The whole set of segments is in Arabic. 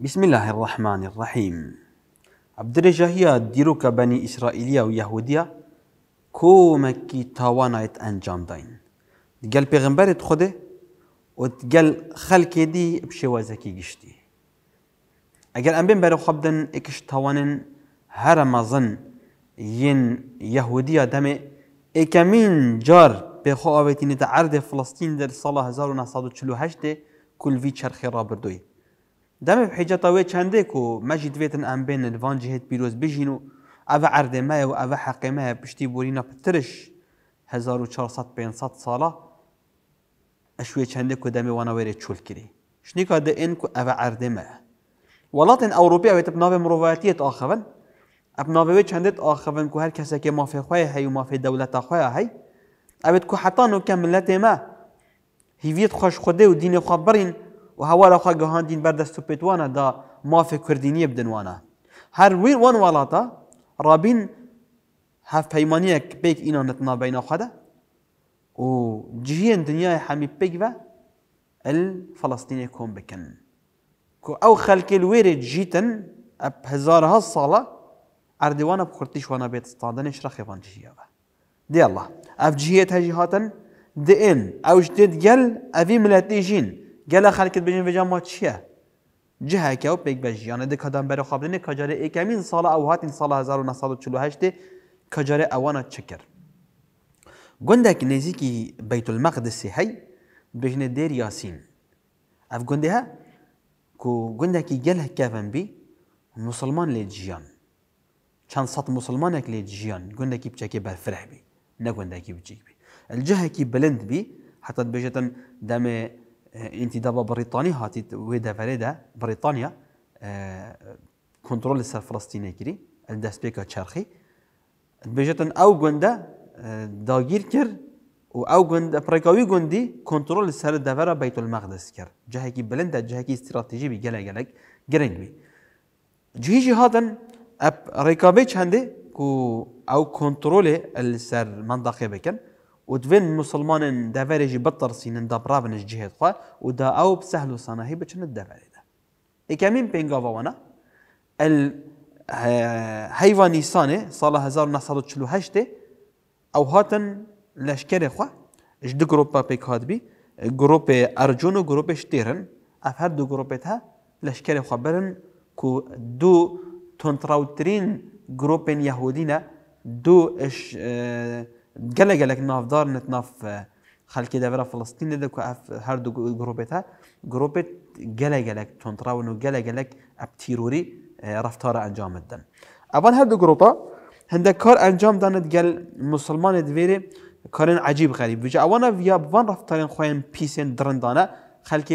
بسم الله الرحمن الرحيم عبد الرجاهية ديروك بني إسرائيلية ويهودية كومكي تاوانايت أنجام داين دقال بيغمبرت خده وتقال خلقي دي بشوازكي قشتي اگر ام بين برو خبدن اكش توانن هر مزن ين يهودية دمي اكمين جار بخو آويتين تعرض فلسطين در سال 1948 كل في چرخي را بردوي دەمێ حیجەتە وێ چندێک و مەژی دوێتن ئەم بيروز ڤانجی هێت پیرۆز بژین و ما بشتى و بترش حەقیمەیە پشتی بۆرینە پترش 1400 ساڵە ئەشوێ چندێک و دەمێ وانەوەێ چولکری شنیکە دەئێن و ئەە ئەردێمەیە وڵاتن ئەوروپیا وێتە ناوێ مرۆڤەتیت ئاخەن ئەب ناوێ چندێت ئاخەن و هەر کەسێکی مافێخوای هەی و مافی دەولەتە خۆیان هەی ئەوێت کو حەتان و کە ملەتێمە هیویت خۆش خودێ و دینێ خوا بڕین و هەوارە خوا گەهاندین بەردەست و پێتوانە دا مافی کوردینیە بدنوانە هر وی وان وڵاتە ڕابین هەفپەیمانیەک نتنا ئینانت نابینەخوادا و جیهێن دنیای هەمی پێک بە فلسطینی کۆم بکەن کو ئەو خەلکیل وێرێ جیتن أردوانا هزارها وانا ئەردیوانە کوردیش وانە بێت ستادنش رەخێبان جیەوە الله أف جیهێت هەژی هاتن دئێن ئەوش دێت گەل ئەوی ملەتی ژین گله خلقت بجن و ما چیه جه که او پیک بجی یعنی ده کدام بر خابدن کجاره اکمین سال او هاتین سال 1948 کجاره اوانا چکر گندک نزیکی بیت المقدس هی بجن دیر یاسین اف گنده ها کو گندکی گله کفن بی مسلمان لی جیان چند صد مسلمان اک لی جیان گندکی بچکی برفرح بی نه بی الجهه کی بلند بی حتی بجتن دم آه، انت دابا بريطانيا هاتي ويدا فريدا بريطانيا آه، كنترول السر فلسطيني كري الدست سبيكا تشارخي بجتن او غندا آه، داغير كر و او گند پرکاوی گندی كنترول السر دوره بيت المقدس كر جهه كي بلند جهه كي استراتيجي بي جلا جلا گرنگ بی جهی جهاتن اب رکابه چنده کو او كنترول السر منطقه بكن و دوین مسلمانن دەڤێ ژی بەتەرسینن دەبراابنش جهێت خوا و دا ئەو بين و وانا ال دەڤێدا. ئیکەمین پێنگاوەوەە هزار نیسانێ تشلو هشتة أو هاتن لەشکێ خوا ش دو بيك هاد بي گرۆپێ أرجون و گرۆپێش تێرن ئەف هەر دوو گرۆپێت هە كو دو کو دوو تۆنتراوترین دو یاهودینە اه گەلێگەلێک نافدار نت ناف آه، خەلکی دەبرا فلستین لێ هەردوو گرۆپێت ها گرۆپێت گەلێگەلێک تۆنتراون و گەلێگەلێک رفتار انجام ئەنجامت اول هر دو گرۆپە هند کار انجام دانت گل مسلمان دویره کارن عجیب غریب بچه بجا ئەوانە یا بوان ڕفتارێن خۆیان پیسێن درندانە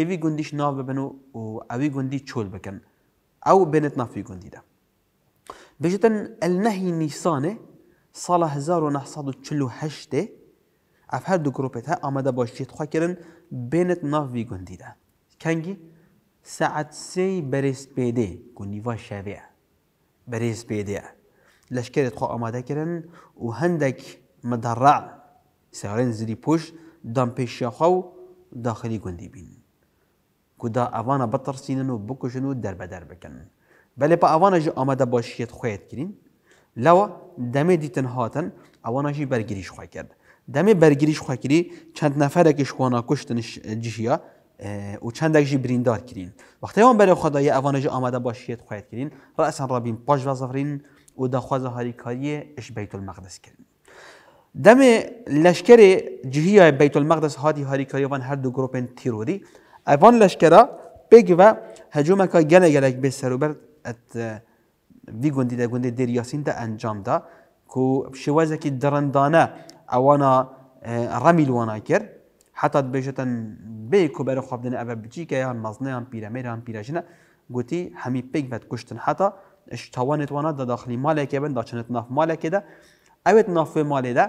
وی گندیش ناف ببنو و اوی گندی چول بکن او بنت نافی گندیده بژتن ئەل نەهی نیسانێ سال 1948 اف هر دو گروپت ها آمده باشید خواه کرن بینت ناف وی گندیده کنگی ساعت سی برس بیده گنیوا شویه برس بیده لشکرت خواه آماده کرن و هندک مدرع سیارین زری پوش دام پیش خو داخلی گندی بین کدا اوانا بترسینن و بکشن و دربدر بکن بله پا اوانا جو آماده باشید خواهد کرین لوا دمه دیتن هاتن اواناشی برگیریش خواه کرد دمه برگیریش خواه کری چند نفر کشت شوانا کشتن جیشیا و چند اکشی بریندار کرین وقتی اوان برای خدای اوانجی آمده باشید کرد. کرین را بین پاش و زفرین و دخواز هاریکاری اش بیت المقدس کرین دم لشکر جهی بیت المقدس هادی هاریکاری وان هر دو گروپن تیروری اوان لشکرا بگ و هجومکا گله گلک به سروبر وی گوندی ده گوندی یاسین ده انجام ده کو کی درندانه اوانا رمیل وانا کرد حتی بیشتن بی کو بر خواب دن او بچی که یان مزنه میره پیرمیر پیره جنه گوتی همی پیگ بد کشتن حتی اش توانت وانا داخلی ماله که بن دا چند ناف ماله که ده اوید ناف ماله ده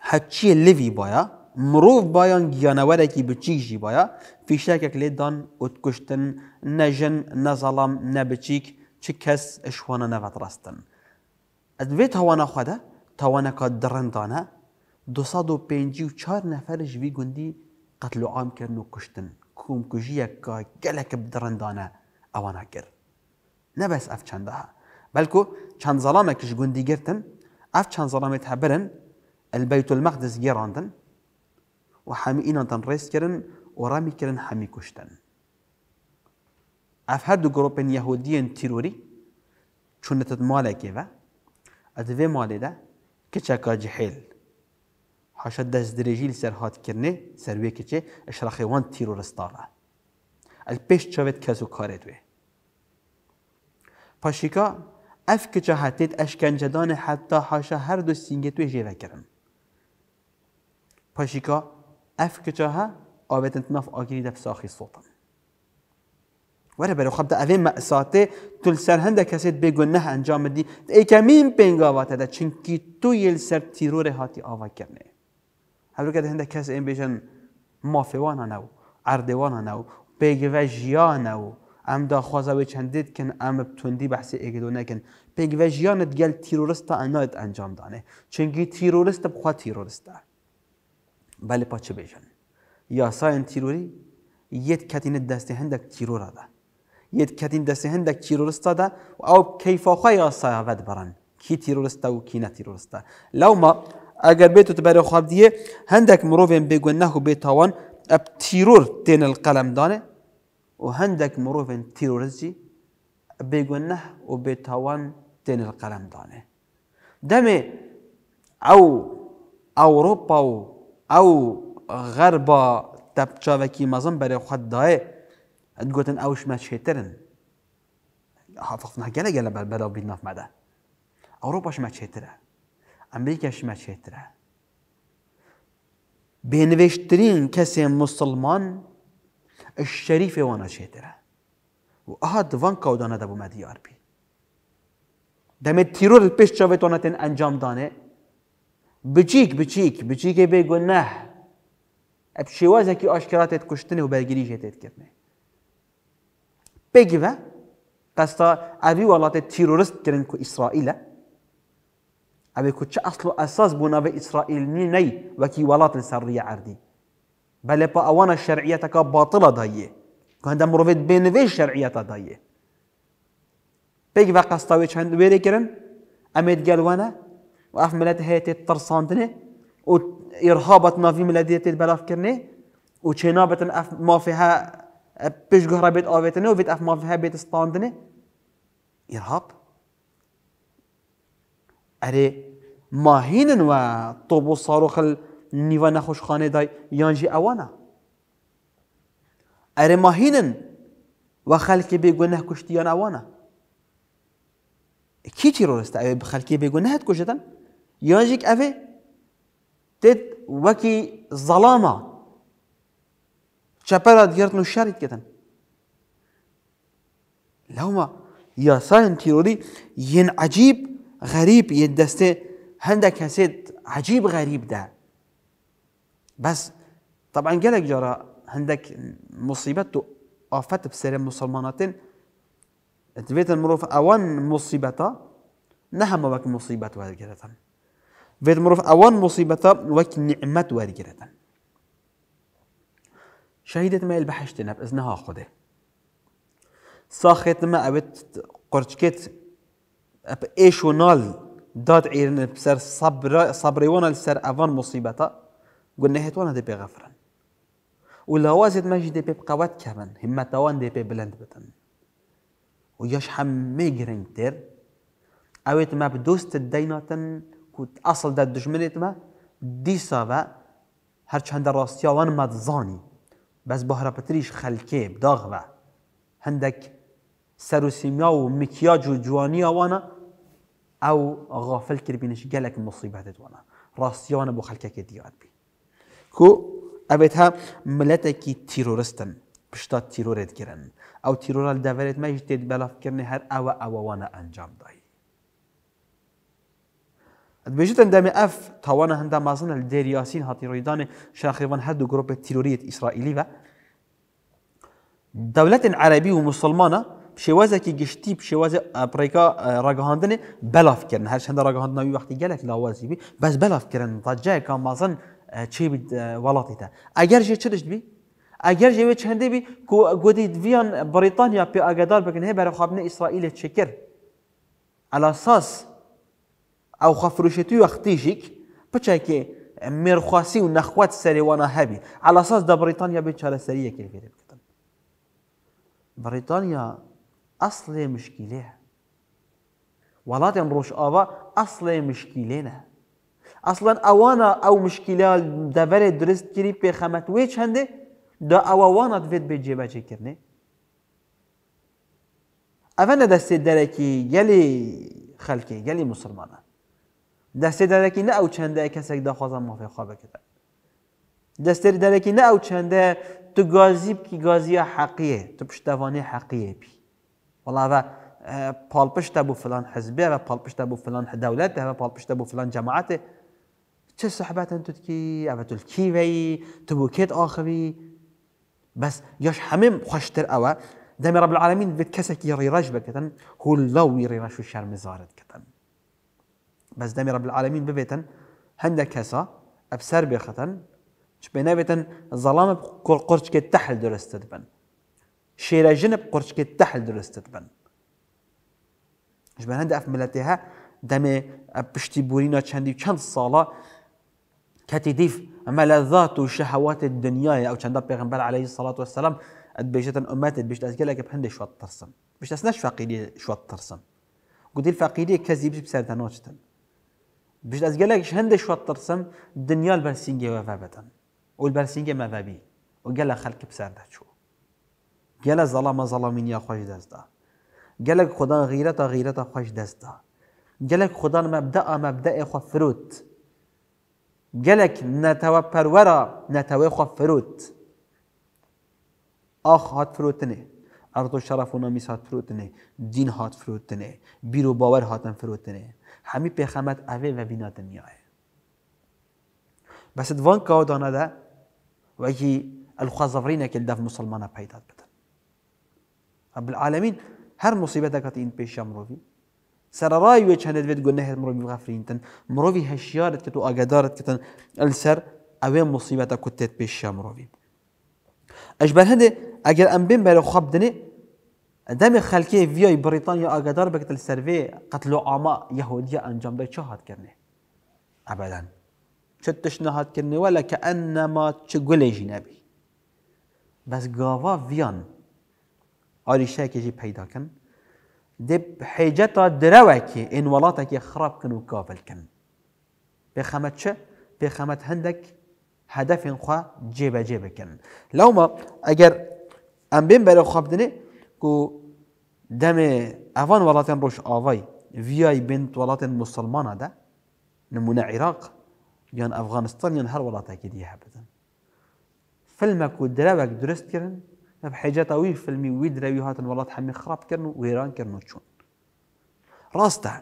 هچی لیوی بایا مروف بایان گیانوره کی بچی جی بایا فیشتک دان ات کشتن نجن اشوانه نفت راستن از وی توانه ئەدوێ توانه خوادە درندانه دو 250 و و چار نەفەرژوی گوندی قەتل و ئامکردن و کوشتن کۆمکوژیەکە گەلەکە بدڕندانە ئەوانە کرد. نەبەس ئەف چەندەها، چند چەند زەڵامێکش گندی گرتن، اف چند زەڵامێت هەبرن البيت المقدس جيراندن وحامي إنان تنريس كرن ورامي كرن حامي كشتن اف هر دو گروپن یهودیان تیروری چون نتت ماله که و ادوه ماله ده کچکا جحیل حاشا دست درجی لسر هات کرنه سر وی کچه اشراخی وان تیرورستاره الپیش چاوید کسو کاره دوه پاشیکا اف کچه هاتید اشکنجدان حتی حاشا هر دو سینگتوی جیوه کرن پاشیکا اف کچه ها آبتن تناف آگیری دف ساخی صوتن وره برو خب ده اوه مأساته تل سر هنده کسید بگنه انجام دی ای کمین پنگاواته ده چنکی تو یل سر تیرور هاتی آوا کرنه هلو که ده هنده کس این بیشن مافوانا نو اردوانا نو پیگوه جیا نو ام دا خوازه و چندید کن ام بتوندی بحث ایگدو نکن پیگوه جیانت گل تیرورست انایت انجام دانه چنکی تیرورست بخواه تیرورست ده بله پاچه بیشن یاسای تیروری یت کتینه دسته هندک تیرور ده یەدکەتین دەسێ هەندێک تیرۆستە دا و ئەو کەیفۆخوای یاساەت بران کی تیرۆستە و کی نەتیرۆستە لەومە ئەگەر بێت و بەرە خوابدیە هەندێک مرۆڤێن بێگوێن نەخ و بێتاوان ئەب تیرۆر تێنە قەلەمدانێ و هەندێک مرۆڤێن تیرۆرزجی بێگوێن نه و بێتاوان القلم قەلەمدانێ دەمێ ئەو أوروبا و ئەو غەربا تەپچاوێکی مەزم بەرێ خودداە دگوتن ئەوش مەچێترن حافقنا گەلە گەلە بەر بەرەو بینەفمەدە ئەوروپاش مەچێترە ئەمریکاش مەچێترە بێنوێشترین کەسێ مسلمان شەریفێ وانە چێترە و ئەها دوان کەودانە دەبوومە دیاربی دەمێت تیرۆر پێش چاوێتۆنەتێن ئەنجامدانێ بچیک بچیک بچیکێ بێگو نەه ئەپ شێوازێکی ئاشکراتێت کوشتنی و بەرگریژێتێت کردنێ بگیوه قصدا اوی ولات تیروریست گرن که اسرائیل اوی که چه اصل و اساس بنا به اسرائیل نی نی وکی ولات سری عردی بله با اوان شرعیت که باطل دایه که هنده مروفید بینوی شرعیت دایه بگیوه قصدا وی هند ویره گرن امید گلوانه و اف ملت هیتی ترساندنه و ارهابتنا في ملدية البلاف و وشينابة أف ما فيها بيش گهرا بيت آویتنه و بیت اف مافه بيت استاندنه إرهاب أري ما هين و طوبو صاروخ النيوان نخوش خانه داي يانجي أوانا أري ما هين و خلقي بيقونه كشتيان أوانا كي تيرورست أوي بخلقي بيقونه هت كشتن يانجيك أفي تد وكي ظلامه Çapara djertë në sharit këtën. لهما يصان ین ين عجيب غريب دسته هنده هسيت عجيب غريب ده بس طبعا جالك جرى هندك تو آفت بسر مسلمانات اتفيت المروف أوان مصيبتا نهم وك مصيبة وارجرة تبيت المروف أوان مصيبتا وك نعمت وارجرة شهيدت ما البحشتنا بإذنها خده ساخت ما أبت قرشكت أب إيش ونال داد عيرن بسر صبر صبري وانا لسر أفان مصيبتا قلنا هيت وانا دي بغفرن ولا وازد مجد دي بقوات كمان هم توان دي بلند بتن وياش حم جرين تير أويت ما بدوست الديناتن كنت أصل دا دجمنت ما دي سابا هرچند راستيا وان ما تزاني بس بهرا بتريش خلكي هندک عندك سروسيميا ومكياج وجوانيا وانا او غافل کر بینش گلک مصیبت وانا راستیان بو خلکه که بي كو ابيتها ملتك تيرورستن ملتکی تيرورت كرن او تيرورال دورت ما يجتد بلاف کرنه هر او او وانا انجام داي اف دبێژێتەن دەمێ ئەف هاتي هەندا مازنە لە جروب هاتی اسرائيلي شاخێوان هەردوو گرۆپە ومسلمانة ئیسرائیلی كي جشتي عەربی و مسلمانە شێوازێکی گشتی شێواز ئەپڕیکا ڕگەهاندنێ آه، بەلافکردن وقت هەندە لاوازي بي بس لاوازیبی بەس طجا كان مازن آه، چێ آه، وڵاتی تا بي اگر جي بی؟ بي ژێوێت چندێبی گودی دویان بریتانیا پێ ئاگدار بکن هەیە اسرائيل ئیسرائیلە على اساس ئەو خەفروشێتی وەختیژیک پچێکی مێرخواسی و نەخوات سەریوانە هەبی ئالاساس دە بریتانیا بێت چارەسەری یەکێکێ بکەن بریتانیا ئەسڵێ مشکیلێ وڵاتیان ڕۆژئاوا ئەسڵێ مشکیلێنە ئەسڵەن ئەوانە ئەو مشکیلا دەبەرێ درستگیری پێخەمەت وێ چەندێ دا ئەوەوانە دەبێت بێ جێبەجێکردنێ ئەڤەنە دەستێ دەرەکی گەلی خەلکی گەلی مسلمانە دەستێ دەرەکی نە ئەو چەندەیە کەسێک دەخوازان مافێ خوا بکەدا دەستێر دەرەکی نە ئەو چەندەیە تو گازی بکی گازیە حەقیە تو پشتەوانی حەقیە بی وڵاوە اه، پاڵپشتە بوو فلان حزبێ بە پاڵپشتە بوو فلان هەداولەت هەوە پاڵپشتە بوو فلان جەماعاتێ چه صحبەتەن توتکی ئەە تولکیوەی تو بوو کێت ئاخوی بەس یش هەمیم خوشتر ئەوە دەمی ڕب العالمین بێت کەسێکی ڕێڕژ بکەن هول لەوی ڕێڕش و شەرمەزارت کەن بس دمي رب العالمین ببێتن بيختن کەسە ئەفسەر بێختن بێ نابێتن زەڵامە قڕچکێت تەحل درستت بن جنب قرش كي تحل درستت بن ژبە هەندە ئەف ملەتێها دمي پشتی بورينا چەندی چەند ساڵە کەتی ديف ملذات وشهوات الدنيا او چند پیغمبر عليه الصلاه والسلام ادبيشتن امتت بيش ازگلك بهند شوات ترسم بيش اسنش فقيدي شوات ترسم قدي الفقيدي كذب بسردنوشتن باش أزجلك هندي شوية ترسم الدنيا البرسينجي و والبرسينجي ما و وقال خلق بسرده شو قال ظلام ظلامين يا خوش دا قالك خدا غيرتا غيرتا خوش دا قالك خدا مبدأ مبدأ خو فروت قالك نتوى پرورا نتوى خو فروت آخ هات فروتنه عرض و شرف و نامیس هات فروتنه دین هات فروتنه بیر باور هاتن فروتنه همی پیغمت اوه و بینا دنیاه بس دوان کاو دانه ده و اگی الخوزفرینه که دف مسلمانه پیدات بدن رب العالمین هر مصیبت کات این پیش مروی سر رای و چند دوید هر مروی غفرین تن مروی هشیارت که تو آگدارت که تن السر اوه مصیبت کتت پیش مروی اجبر هنده اگر ام بین بەرە خواب دنی دەمێ خەلکی ویای بریتانیا بکت السرفی قتل قەتل و انجام یهودیە چه هات هاتکردێ ابدا چه تشنە هاتکردنەوە لە ولی که انما چه گولێژی نەبی بس گاوا ویان پیدا ڤیان ئاریشەکێژی پیداکەن دێ این درەوەکی که خراب کن و کافل کن چه؟ پێخەمە چ پێخەمەت هەندێک هەدەفین خوا جێبەجێ بکەن لەومە اگر ام بین برای خواب دنه که دم اوان ولاتن روش آوای ویای بنت ولاتن مسلمان ده نمونه عراق یان افغانستان یان هر ولاته که دیه بدن فيلم كو دراوك درست كرن بحاجة طويل فيلمي وي دراويهات ولات حمي خراب كرن ويران كرن وشون راستا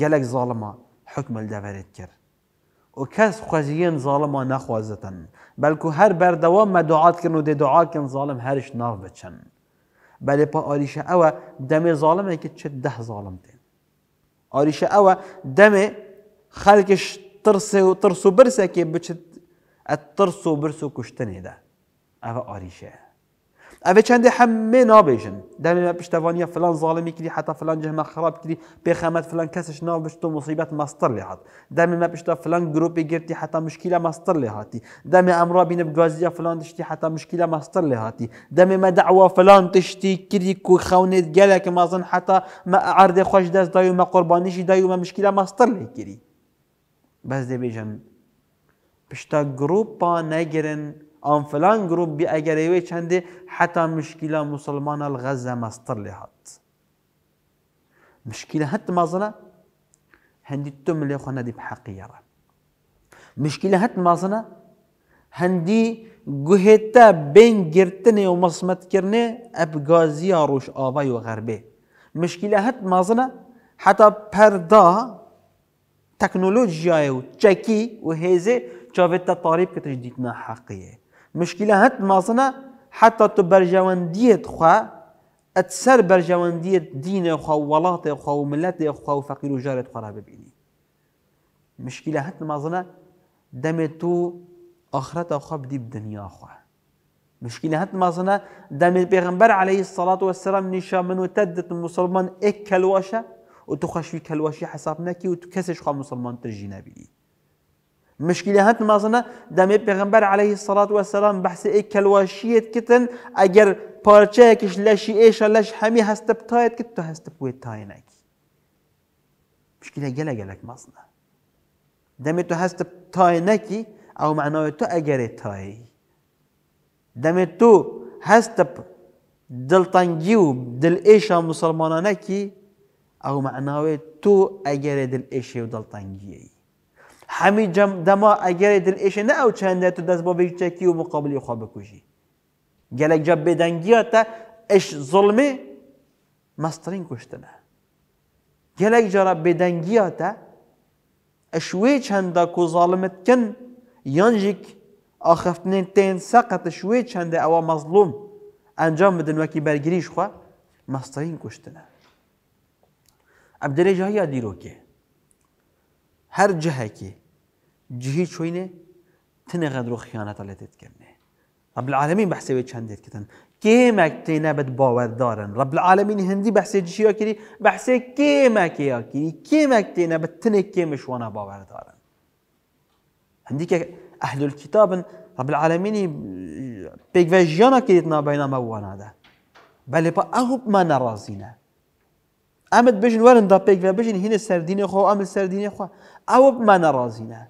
قالك ظالما حكم الدفرت كرن و کس خوزیین ظالم ها نخوازتن بلکو هر بردوام ما دعات کن و دعا کن ظالم هرش ناف بچن بلی پا آریش او دم ظالم که چه ده ظالم دین آریشه او دم خلقش ترس و ترس برسه که بچه ترس و برس و کشتنه ده او آریشه اوه چند همه نابیشن دمی ما پشتوانی فلان ظالمی کردی حتی فلان جهما خراب کردی پیغمت فلان کسش ناب بشت مصیبت مستر لحد دمی ما پشتا فلان گروپی گرتی حتی مشکیل مستر لحاتی دمی امرا بین بگازیا فلان تشتی حتی مشکیل مستر لحاتی دمی ما دعوا فلان تشتی کردی کو خونت گلک مازن حتی ما عرض خوش دست دایو ما قربانیشی دایو ما مشکیل مستر لکری بس دی بیجن پشتا گروپا نگرن آن فلان گروپ بی اگر ایوی چنده حتی مشکل مسلمان الغزه مستر لی مشکل هت مازنا هندی تم لی خونه دی بحقیره مشکل هت مازنا هندی گوهتا بین گرتنه و مصمت کرنه گازی روش آوای و غربه مشکل هت مازنا حتی پردا و چکی تكنولوجيا وتشكي وهذا تاریب کتش دیتنا حقیه مشكلة هات ماسنە حتى تو ديت خا اتسر سەر ديت دینە خا وڵاتێ خا و خا وفقير وجارة فەقیر و مشكلة هات ببینی دمتو اخرت خا بدي بدنيا خا مشكلة هات دنیا خوا مشکلە عليه الصلاة والسلام نشا نیشا من و تەدت مسلمان ئێک کەلواشە و تو خەشوی کەلواشی حساب نەکی و تو مسلمان ترجينا نبینی مشكلة هات مازنا دم پیغمبر علیه الصلاة والسلام بحث ای کلواشیت کتن اگر پارچه کش لشی ایش لش همی هست بتایت کت تو هست بویت تاینک مشكلة جل جلك مصنع دمي تو هست تاي او معناه تو اگر تاي دمي تو هست دل تنجيو دل ايشا مسلمانا نكي او معناه تو اگر دل ايشي ودل تنجيي همه دما اگر دل ایش نه او چنده تو دست با چکی و مقابلی خواب بکشی گلک جب بدنگی تا اش ظلمه مسترین کشتنه گلک جرا بدنگی تا اشوی چنده کو ظالمت کن یانجیک آخفتنین تین سقط اشوی چنده او مظلوم انجام بدن وکی برگیریش خواه مسترین کشتنه اب دل جایی دیرو که هر جهه کی جهی چوینه شوينه غدر و خیانت علیت کنه رب العالمین العالمين بحسي چندت كتن كيمك تنبت باور دارن رب العالمین العالمين هندي بحسي جهي كري بحسي كيمك يا كري كيمك تنبت تنك كيمش مشوانا باور دارن هندی که اهل الكتابن رب العالمين بيك فجانا كريتنا بينما موانا ده بله پا اغب ما نرازینه ئەمت بژن وەرن دا پێک بژین هینە سەردینە خۆ ئەمە سەردینە خوا ئەوە بمانە ڕازینە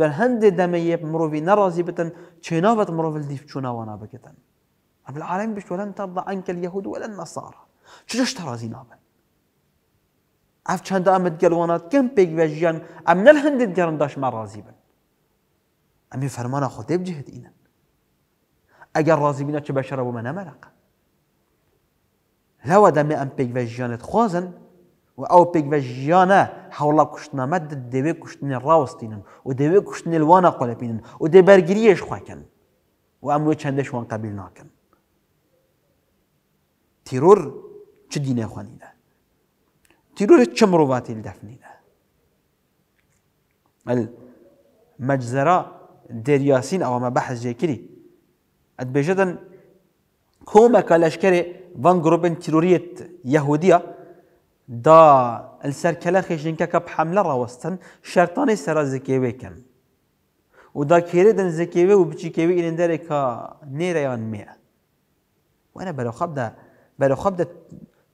بەر هەندێ دەمەیە مرۆڤی نرازي بتن چێناوەت الديف دیف وانا بكتن رب العالم بش ولن ترضى عنك اليهود ولا النصارى چجش ترازي نابن اف چند امد گلوانات كم بيك وجيان ام نل هندت گرن داش مرازي راضي بن ام فرمان خود بجهد اينا اگر رازي بنا چه بشرب و من لەوەدا مێ ئەم پێیڤژیانێت خۆزن و ئەو پێیڤژیانە هەوڵا کوشتنامەت دەوێ کوشتنی ڕاوستینن و دەوێ کوشتنی لوانە قۆلەپینن و دێ بەرگریەش خواکەن و ئەم وان قبل ناكن تيرور تیرۆر چ تيرور خوانینە تیرۆرە چە مرۆڤاتی دەفنینە مەجزەرا دەریاسین ئەوەمە بەحەزجێکری ئەتبێژەدەن كومك لەشکێ فان جروبن تيروريت يهودية دا السر كلا خيشن كاب حملة راوستن شرطان سرا زكي ويكن ودا كيري دن زكي وي كيريدن كي وي إلين دارك نيريان مئة وانا بلو خبدا بلو خبدا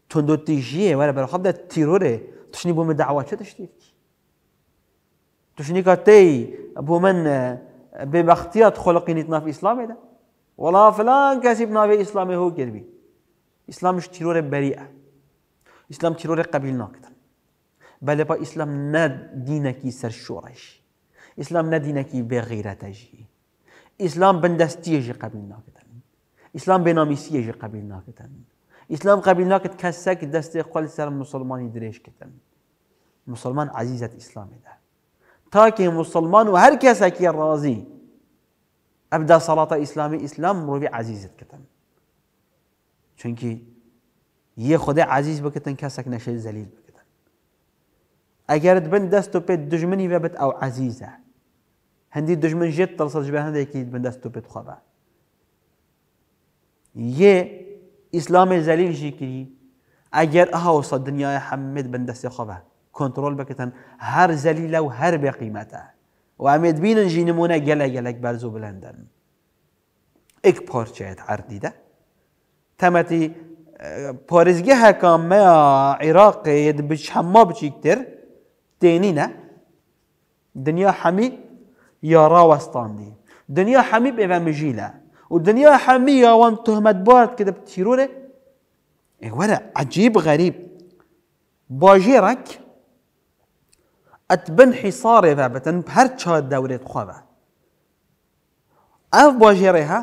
تندوتيجيه وانا بلو خبدا تيروري تشني بوم دعوات شو تشتيك تشني كاتي بو من ببختيات خلقين في اسلامي دا ولا فلان كاسبنا في اسلامي هو كربي اسلام مش تيرور بريئه اسلام تيرور قبيل ناقدا بل با اسلام نه دینکی سر شورش اسلام نه دینکی به غیرتش اسلام بندستیج قبیل ناقدا اسلام بنامیسیج قبیل ناقدا اسلام قبیل ناقد کسک دست قل سر مسلمانی دریش کتن مسلمان عزیزت اسلام ده تا مسلمان و هر کسی که راضی ابدا صلاه اسلامی اسلام رو به عزیزت کتن چونکی یه خدا عزیز بکتن کسک نشه زلیل بکتن اگر بن دست و پید دجمنی و او عزیزه هندی دجمن جد تلصد جبه هنده یکی بن دست و پید خوابه یه اسلام زلیل جی کری اگر اهو وصد دنیای حمد بن دست خوابه کنترل بکتن هر زلیله و هر بقیمته و امید بینن جی نمونه گله برزو بلندن اک پارچه عردیده تمتي اه، پارێزگەهە کامە عێراقی بچ هەمما بچیکتر نه دنیا یا را وستان دی دنیا هەمی ئێوە مجیله و دنیا یا وان تهمت بارد کە دە تیرۆرە ئێوەرە عجیب غریب غەریب باژێڕک ئەتبن حیسارێەوە بەتەن هەر چا دەورێت خوابە ئەو ها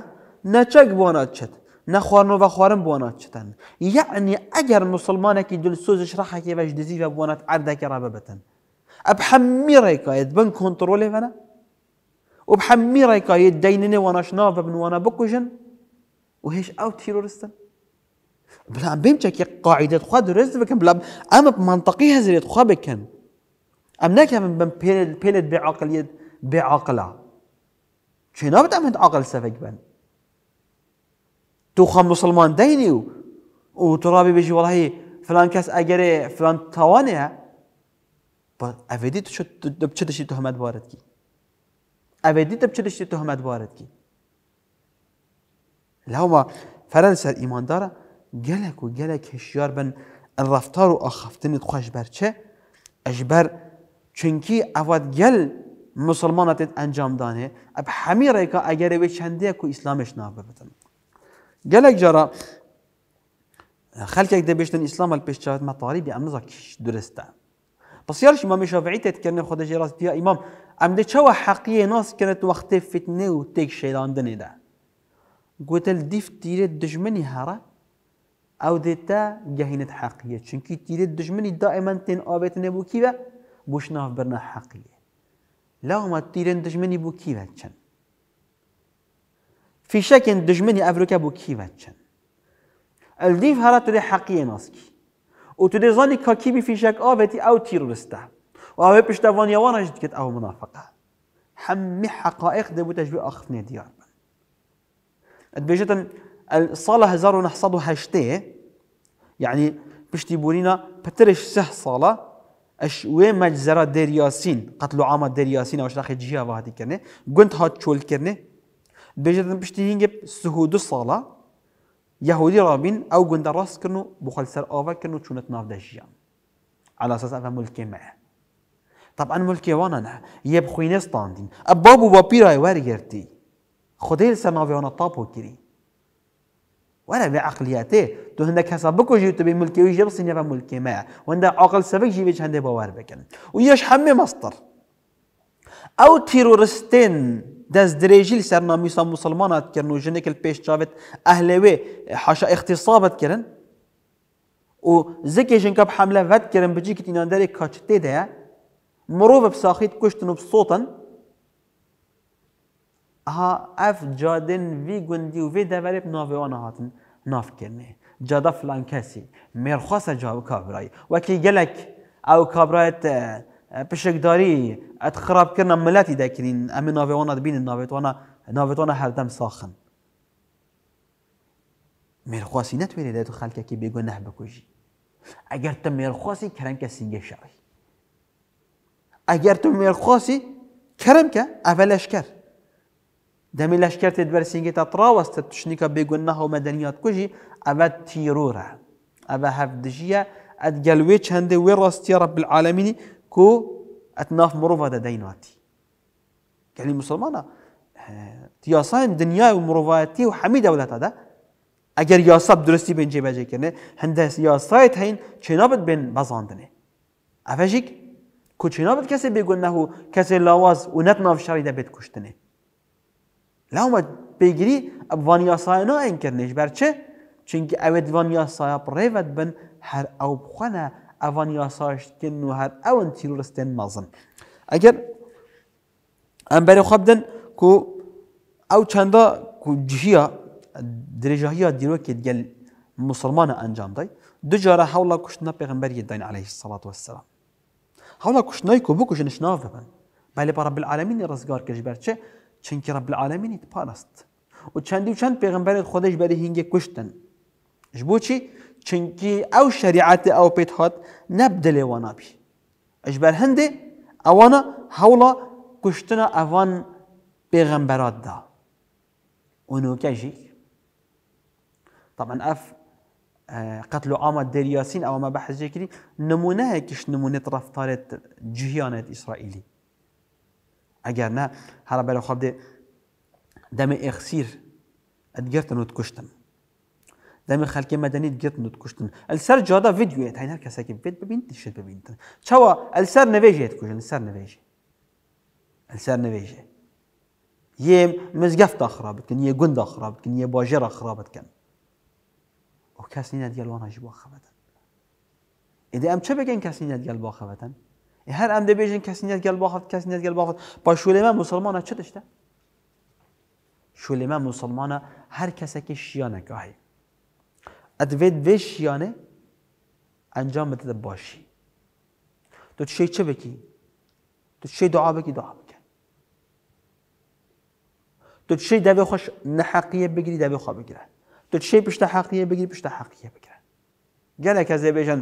نچک بۆ ناچێت نخوارن و خوارن بوانات چتن یعنی اگر دل مسلمانك دلسوزش راح كي باش دزيفا بوانات عردك راببتن ابحمي ريكا يدبن كنترولي فانا وبحمي ريكا يدينني واناش ناف بن وانا و وهيش او تيرورستن بلا عم بيمشك قاعدة خوا درست بکن بلا ام اما منطقی هزريت خوا بکن ام ناكا من بن بيلد بيلد چی بعقلة ام هند عقل سفك بن تو توخە مسلمان دینی و و ترابی بێژی ولی فلان کس اگر فلان توانه با افیدی تو شد تاوانەیە تو همت بارد کی افیدی ئەێدی دە تو همت بارد کی لەوما فەرەن ایمان داره گەلێک و گەلێک هشیار بن ڕفتار و ئاخفتنت خۆش بەرچە ئەژبەر چونکی ئەوات گەل مسلمانەتێت ئەنجامدانێ که اگر ڕێکە ئەگەرەوێ چەندەیەک اسلامش ئیسلامش ناببتن گەلێک جارە خەکێک دەبێشتن ئیسلام پێشچات مەتاریبی ئەمزە کیش درستە. بەسیارش مامێشەڤعی تێتکردن خۆدەژێ ڕاستیە ئیمام ئەم دە چەوە حەقیە ناسکرێت وەختێ فتنێ و تێک شەیلاندنێدا. گوتل دیف تیرێت دژمنی أو ئەو دێتە گەهینت حەقیە چونکی تیرێت دژمنی دائمان تێن ئابێت نەبووکیوە بوش ناف بەرنە حەقیە. لاومە تیرێن دژمنی بووکیوە چەند. في شكل دجمني افريكا بو كي باتشن الديف هرا تدي حقية ناسكي و تدي زاني كاكيبي في شك آفتي أو تيرورستا و بيشتا بشتوان يوانا جد كت أو منافقة حمي حقائق دبو تجبي أخفني ديار بيجتن الصالة هزار ونحصد هاشتي يعني بشتي بولينا بترش سه صالة اش وي مجزرة دير ياسين قتلوا عامة دير ياسين واش راح جيها واحد كرني قنت هات شول كرني بجد بشتي جب سهود الصلاة يهودي رابين أو جند راس كنو بخلسر آفا كنو تشونت ناف دجيان على أساس أفهم ملكي معه طبعا ملكي وانا نه يب ناس طاندين أبابو راي يواري جرتي خديل سنافي وانا طابو كري ولا بعقلياته تو هندك حسابك جيو تبي ملكي ويجي بس نبا ملكي معه وندا عقل سبك جي جهندي بوار بكن ويش حمي مصدر او تيرورستين دز درێژی سرنا ميسا مسلمانات كرنو جنك البيش جابت چاوێت وي حەشا اختصابت كرن و زكي ژنکە حملە ڤەت كرن بجي کتیناندەرێک داري تێدەیە ده مروف بساخيت كشتنو بسۆتن ها اف جادن في گوندی و وێ بنافي وانا هاتن ناف كرنه جادا فلان كاسي مێرخواسە جاو کابرایی وەکی گەلک ئەو کابرایەت آه، بشكداري اتخراب كرنا ملاتي داكنين امي امی ناوی وانا دبین ناوی وانا ناوی وانا هر دم ساخن میرخواسی نتويني دايتو خالكا كي بيقو نه بکوشی اگر تم میرخواسی کرم که سینگه اگر تم میرخواسی کرم اول اشكر دمي دمی تدبر سینگه تطراوست تشنيكا بيقو نه و مدنیات کجی اول تيرورا اول هفدجية ات قلوی چنده وی راستی رب العالمینی کو اتناف مروفا ده دیناتی یعنی مسلمان یاسای دنیا و مروایتی و همه دولت ده اگر یاسب درستی بین جه کنه هندس یاسایت هین چنابت بین بزاندنه که کو چنابت کسی بگونه و کسی لاواز و نتناف ناف شری ده کشتنه لاما بگیری وان یاسای نا این کرنش برچه چونکه اوید وان یاسای پریوت بن هر او بخونه avansajt ken nu her ewen teröristên mazin. Eger em berê xwe bidin ku ew çenda ku cihiya dirêjahiya dîrokê gel musulmana encam day, du cara hewla kuştina pêxemberiyê dayîn aleyhissalatu vesselam. Hewla kuştinayî ku bikuşin ji nav bibin. Belê para bil alemînê rizgar kir ji ber çi çinkî Rabbil alemînê dipalast. û çendî û çend pêxemberê Xwedê ji berî hingê kuştin. Ji bo çî چونکی او شریعت او پیت هات نبدل وانا بی اجبر هنده اوانا حولا کشتنا اوان پیغمبرات دا اونو جی طبعا اف قتل عام دير ياسين او ما بحث جيكري نمونه هيكش نمونه رفتارت جهيانات اسرائيلي اگر نه هر بلا خود دم اخسير ادگرتن و تکشتن دم خلق مدنیت گرت ند کشتن السر جادا ویدیو هین هر کسی که بید ببین دیشت ببین چوا السر نویجه هت کشن السر نویجه السر نویجه یه مزگفت خراب کن یه گند خراب کن یه باجر خراب کن و کسی ندیال وان هجوا خبتن ایده ام چه بگن کسی ندیال با خبتن هر ام بیژن کسی ندیال با خبت کسی ندیال با خبت با شوله من مسلمان چه داشته شوله من مسلمان هر کسی که شیا نگاهی ادوید انجام بده باشی تو چی چه بکی تو چی دعا بکی دعا بکن تو چی دوی خوش نحقیه بگیری دوی خواه بگیره تو چی پشت حقیه بگیری پشت حقیه بگیره گله کسی بیشن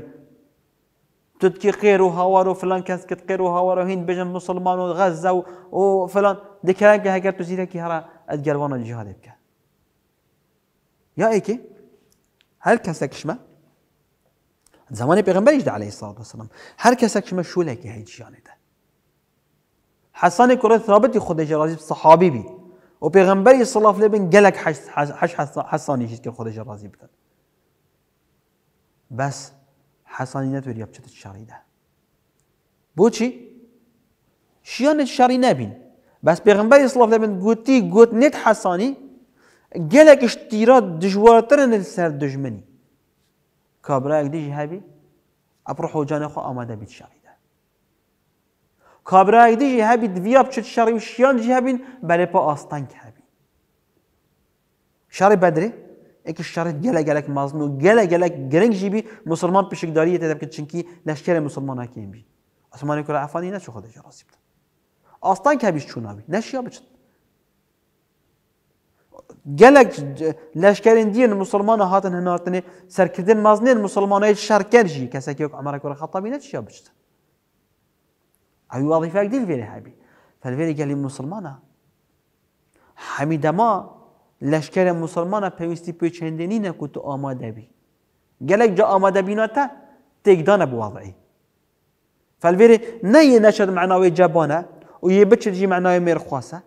تو کی غیر و هوار و فلان کس کت غیر و هوار و هین بیشن مسلمان و غزه و, و فلان دکران که هگر تو زیره که هره از جهاد بکن یا ای که هر کس کشمه زمان کەسێک شمە زمانی پێغمبەریشدا هر کس کشمه شوله که هیچ جانه ده حسان کرد ثابتی خود جرازی صحابی بی و پیغمبری صلی اللہ علیه بین گلک حش حسانی حەسانیشت که خود جرازی بکن بس حسانی نتوری یا ده بو چی؟ بۆچی شیانێت نبین بس پیغمبری صلی اللہ علیه بین گوتی گوت نێت حسانی گلک اشتیرا دشوارترن سر دشمنی کابرا یک دیجی هبی اپرو حوجان خو آماده بیت شاری ده کابرا یک دویاب چت شاری شیان جی هبین بله پا آستان که هبی شاری بدره یک شاری گله گلک مازن و گله گلک گرنگ جی بی مسلمان پیشکداری تدب که چنکی لشکر مسلمان هکیم بی اسمان کلا عفانی نه چو خودش آستان که بیش gelek leşkerin diyen Müslümana hatın hınartını serkirdin mazniyen Müslümana hiç şerker jî kesek yok Ömer Ekber Hattabi ne çişe bıçtı. Ayı vazifek değil veri habi. Fel veri gelin Müslümana. Hamidema لشکر مسلمان پیوستی پی چندینی نکو تو آماده بی گلک جا آماده بینا تا تگدان بو وضعی فالویره نه یه نشد معناوی جبانه و یه بچه جی معناوی مرخواسه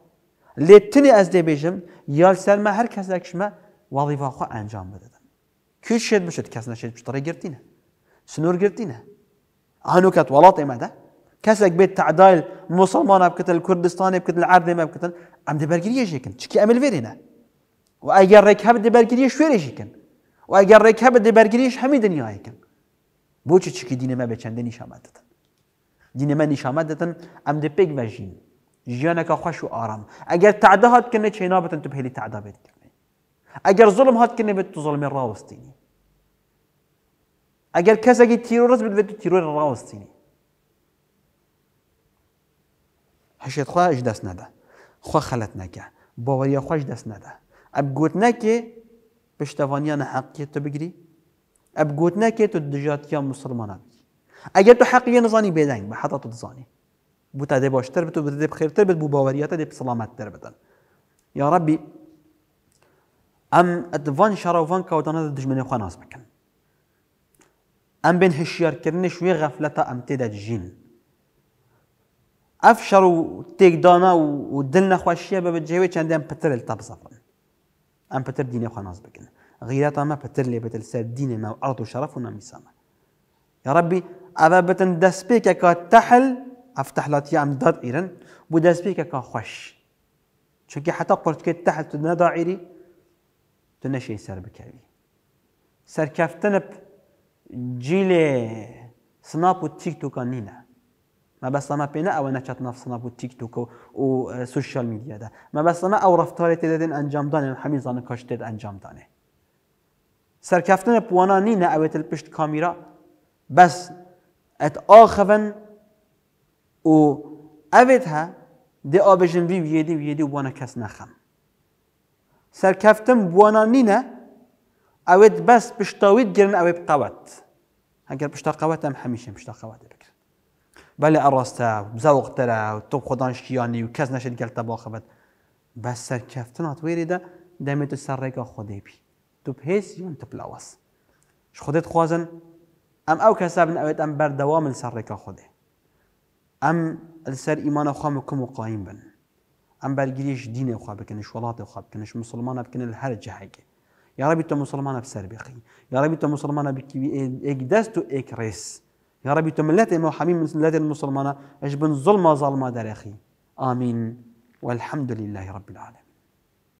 لیتنی از دی بیجم یاسەرمە هەر کەسێک شمە واڵیڤاخوا ئەنجام بدەدەن مشت شێت بشێت کەس نەشێت پشتڕێ گرتینە سنوور گرتینە ئاهنوکات وڵاتی مەدە کەسێک بێت تعدایل مسلمانە بکتن کوردستانی بکردن عردێ مە بکتن ئەم دەبەرگریەژێکن چکی ئەمل وێرێنە و ئەگەر ڕێک هەب دەبەرگریە شوێرێژیکن و ئەگەر ڕێک هەب دەبەرگریش هەمی دنیاەکەن بۆچی چکی دینەمە بە چەندە نیشامەتتن دینەمە نیشامەت دەتن ئەم دە پێک بەژین ژیانەکە خۆش و ئارام ئەگەر تعدا هاتکردنە چێ لي تو بهێلی تعدا بێتکردێ ئەگەر زڵم هاتکردێ بێت تو زڵمی ڕاوستینی ئەگەر کەسێکی تیرۆرز بێت تو تیرۆر ڕاوستینی هەشێت خواش دەست نەدا خوا خەلەت نەکە باوەریە خۆش دەست نەدا ئەب گوت نەکێ پشتەوانیانە حەقیت تو بگری ئەب گوت نەکێت تو دژاتیان مسلمانە بی ئەگەر تو حەقیە نزانی بێدەنگ بە حەتا تو بوتا دێ باشتر بت و بدێ بخێرتر بێت بوو باوەریەتە دێ سلامەتتر بدەن یا ڕبی ئەم ئەدڤان شارەوان کەوتانە دژمنی خوا ناز بکەن ئەم بێن هشیارکردنی شوێ غەفلەتە ئەم تێدا ژین ئەف شەڕ و تێکدانا و دل نەخواشیە بە بەجێوێ چندیان پتر لە تەبزەفن ئەم پتر دینێ خوا ناز بکەن غیرەت ئەمە پتر لێ بێت سەر دینێ مە ئەڵ و شەرەف و نەمیسامە یا ڕبی ئەە بتن دەستپێکە کات تەحل ام ئەفتەحلاتی ئەم دەت ئیرن بوو دەستپێکەکە خۆش چونکی حتا قورتکەیت تەحت تو نەداعیری تو نەشەی سەر بکەوی سەرکەفتنب جیلێ سناپ و تیک توکە نینە مەبەستەمە پێێنە ئەوە نەچەت ناف سناپ و تیک توکە و سوشال میدیادا مەبەستەمە ئەو ڕفتارێت دەدەن ئەنجامدانێن هەمی زانە کاشتێت ئەنجامدانێ سەرکەفتنە نينا او ئەوێت پشت کامیرا بەس ئەت ئاخەن و اوید ها دێ ئابژنبی وێدی بوانا کس نخم سر کفتم بوانا نینە اوید بس پشتەویت گرن ئەوەی اگر هەگەر پشتەقەوەت هم همیشه پشتەقەوەت بکرد بەێ بله بزەوەختەرە و توب خۆدان شتیانی و کەس نەشێت گەلتە بۆخەبەت بەس سەرکەفتن هاتوێریدا دەمێت سەر ڕێگە خۆدەیبی تو پێس تو تپلاوەس شخودت خوازن ام او کسابن اوید ام بر من سر رگا خۆدێ ئەم لەسەر ئیمانە خوا بکەم و قایم بن ئەم بەرگریش دینێ خوا بکنش وڵاتی خوا بکنش مسلمانە بکنن هەر جهەیەکە یاڕبی بخي يا ربي تو مسلمان بكي مسلمانە دست تو دەست ريس يا ربي تو ملت ام حميم من لەدێن مسلمانە ئەش بن ظلم زڵما دەرەخی امين والحمد لله رب العالمين